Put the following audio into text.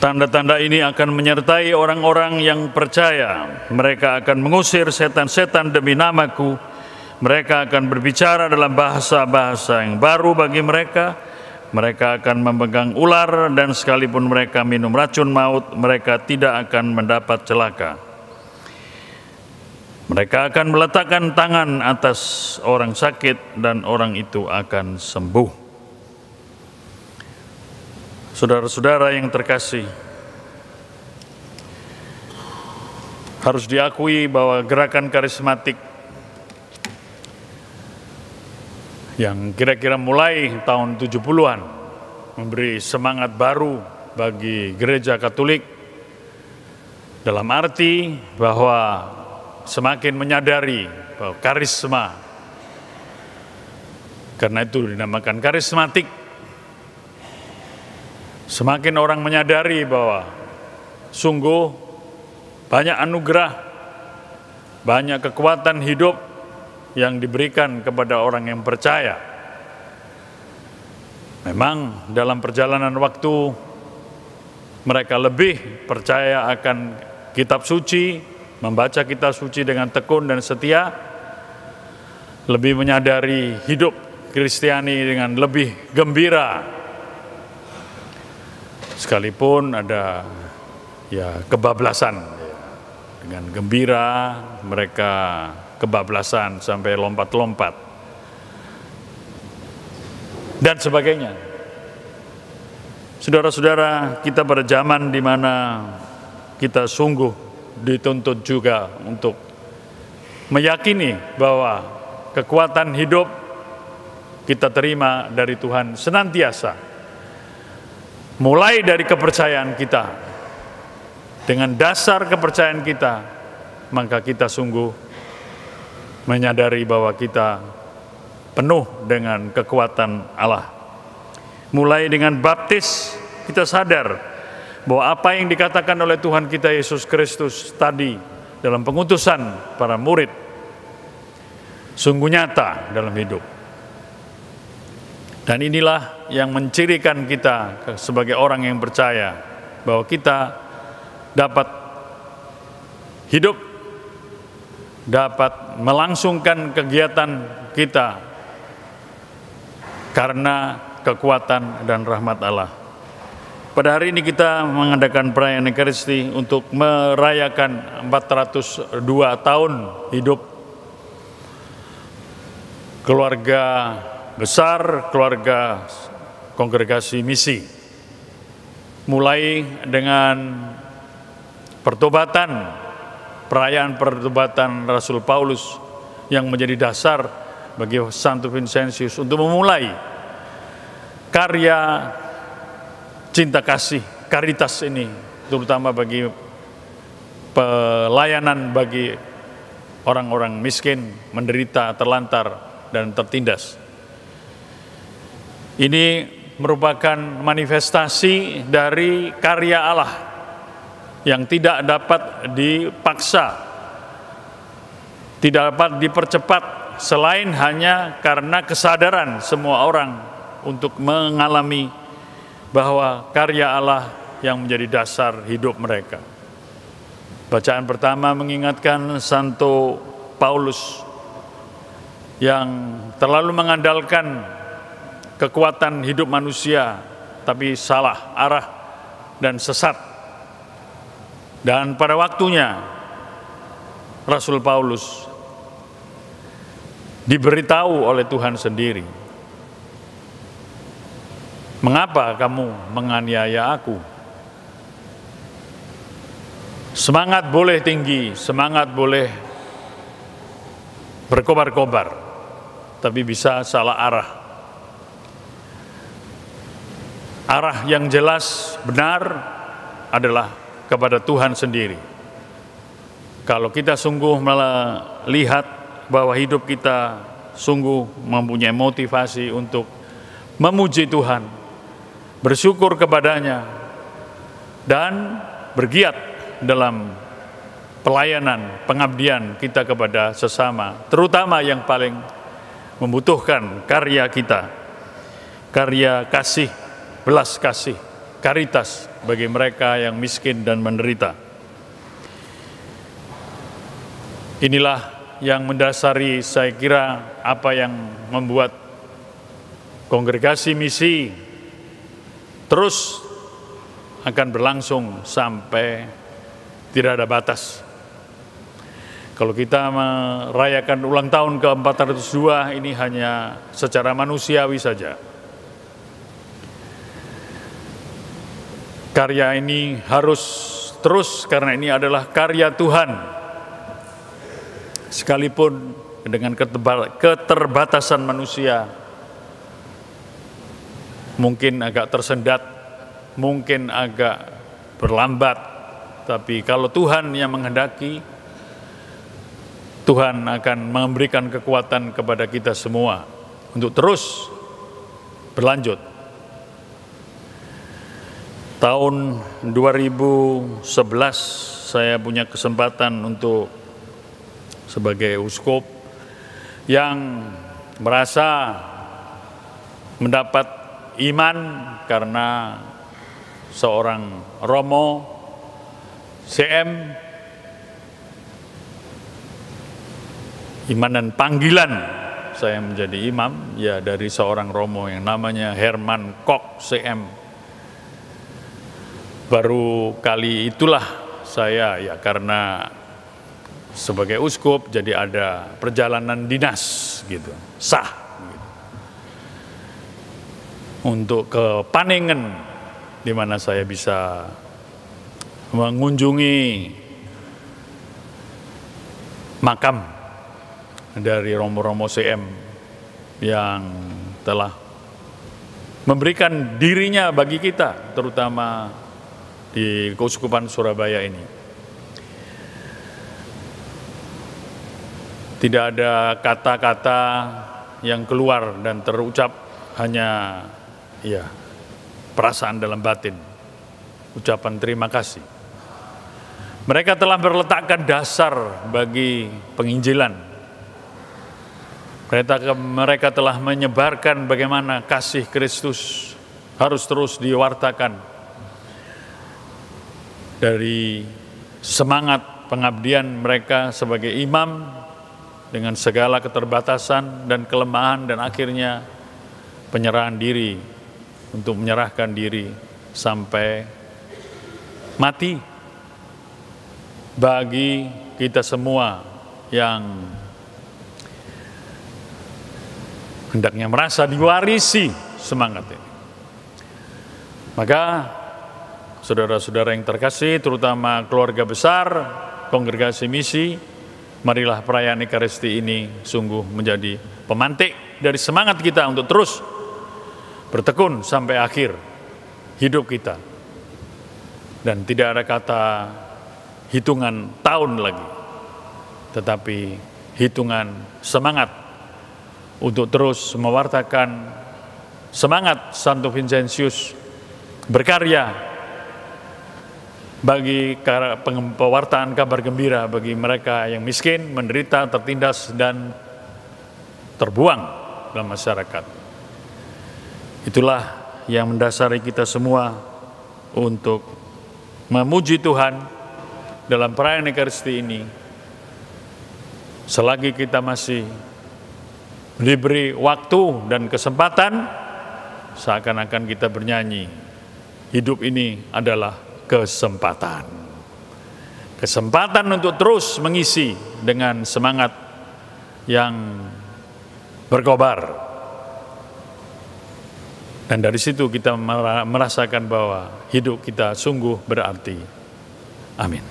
Tanda-tanda ini akan menyertai orang-orang yang percaya. Mereka akan mengusir setan-setan demi namaku. Mereka akan berbicara dalam bahasa-bahasa yang baru bagi mereka. Mereka akan memegang ular dan sekalipun mereka minum racun maut, mereka tidak akan mendapat celaka. Mereka akan meletakkan tangan atas orang sakit dan orang itu akan sembuh. Saudara-saudara yang terkasih, harus diakui bahwa gerakan karismatik yang kira-kira mulai tahun 70-an memberi semangat baru bagi gereja Katolik dalam arti bahwa semakin menyadari bahwa karisma karena itu dinamakan karismatik Semakin orang menyadari bahwa sungguh banyak anugerah, banyak kekuatan hidup yang diberikan kepada orang yang percaya. Memang dalam perjalanan waktu mereka lebih percaya akan kitab suci, membaca kitab suci dengan tekun dan setia, lebih menyadari hidup Kristiani dengan lebih gembira sekalipun ada ya kebablasan dengan gembira mereka kebablasan sampai lompat-lompat dan sebagainya. Saudara-saudara, kita pada zaman di mana kita sungguh dituntut juga untuk meyakini bahwa kekuatan hidup kita terima dari Tuhan senantiasa mulai dari kepercayaan kita. Dengan dasar kepercayaan kita, maka kita sungguh menyadari bahwa kita penuh dengan kekuatan Allah. Mulai dengan baptis, kita sadar bahwa apa yang dikatakan oleh Tuhan kita Yesus Kristus tadi dalam pengutusan para murid sungguh nyata dalam hidup. Dan inilah yang mencirikan kita sebagai orang yang percaya bahwa kita dapat hidup, dapat melangsungkan kegiatan kita karena kekuatan dan rahmat Allah. Pada hari ini kita mengadakan perayaan Ekaristi untuk merayakan 402 tahun hidup keluarga besar keluarga kongregasi misi. Mulai dengan pertobatan, perayaan pertobatan Rasul Paulus yang menjadi dasar bagi Santo Vincentius untuk memulai karya cinta kasih, karitas ini terutama bagi pelayanan bagi orang-orang miskin, menderita, terlantar, dan tertindas. Ini merupakan manifestasi dari karya Allah yang tidak dapat dipaksa, tidak dapat dipercepat selain hanya karena kesadaran semua orang untuk mengalami bahwa karya Allah yang menjadi dasar hidup mereka. Bacaan pertama mengingatkan Santo Paulus yang terlalu mengandalkan kekuatan hidup manusia, tapi salah arah dan sesat. Dan pada waktunya Rasul Paulus diberitahu oleh Tuhan sendiri. Mengapa kamu menganiaya aku? Semangat boleh tinggi, semangat boleh berkobar-kobar, tapi bisa salah arah arah yang jelas benar adalah kepada Tuhan sendiri. Kalau kita sungguh melihat bahwa hidup kita sungguh mempunyai motivasi untuk memuji Tuhan, bersyukur kepadanya, dan bergiat dalam pelayanan, pengabdian kita kepada sesama, terutama yang paling membutuhkan karya kita, karya kasih belas kasih, karitas bagi mereka yang miskin dan menderita. Inilah yang mendasari saya kira apa yang membuat kongregasi misi terus akan berlangsung sampai tidak ada batas. Kalau kita merayakan ulang tahun ke-402 ini hanya secara manusiawi saja. Karya ini harus terus karena ini adalah karya Tuhan. Sekalipun dengan keterbatasan manusia, mungkin agak tersendat, mungkin agak berlambat, tapi kalau Tuhan yang menghendaki, Tuhan akan memberikan kekuatan kepada kita semua untuk terus berlanjut Tahun 2011 saya punya kesempatan untuk sebagai uskup yang merasa mendapat iman karena seorang Romo CM iman dan panggilan saya menjadi imam ya dari seorang Romo yang namanya Herman Kok CM baru kali itulah saya ya karena sebagai uskup jadi ada perjalanan dinas gitu sah gitu. untuk ke Paningen di mana saya bisa mengunjungi makam dari Romo-Romo CM yang telah memberikan dirinya bagi kita terutama di Keuskupan Surabaya ini. Tidak ada kata-kata yang keluar dan terucap hanya ya perasaan dalam batin. Ucapan terima kasih. Mereka telah berletakkan dasar bagi penginjilan. Mereka, mereka telah menyebarkan bagaimana kasih Kristus harus terus diwartakan dari semangat pengabdian mereka sebagai imam dengan segala keterbatasan dan kelemahan dan akhirnya penyerahan diri untuk menyerahkan diri sampai mati bagi kita semua yang hendaknya merasa diwarisi semangat ini. Maka Saudara-saudara yang terkasih, terutama keluarga besar, kongregasi misi, marilah perayaan Ekaristi ini sungguh menjadi pemantik dari semangat kita untuk terus bertekun sampai akhir hidup kita. Dan tidak ada kata hitungan tahun lagi, tetapi hitungan semangat untuk terus mewartakan semangat Santo Vincentius berkarya bagi pewartaan kabar gembira bagi mereka yang miskin, menderita, tertindas, dan terbuang dalam masyarakat. Itulah yang mendasari kita semua untuk memuji Tuhan dalam perayaan Ekaristi ini. Selagi kita masih diberi waktu dan kesempatan, seakan-akan kita bernyanyi. Hidup ini adalah kesempatan. Kesempatan untuk terus mengisi dengan semangat yang berkobar. Dan dari situ kita merasakan bahwa hidup kita sungguh berarti. Amin.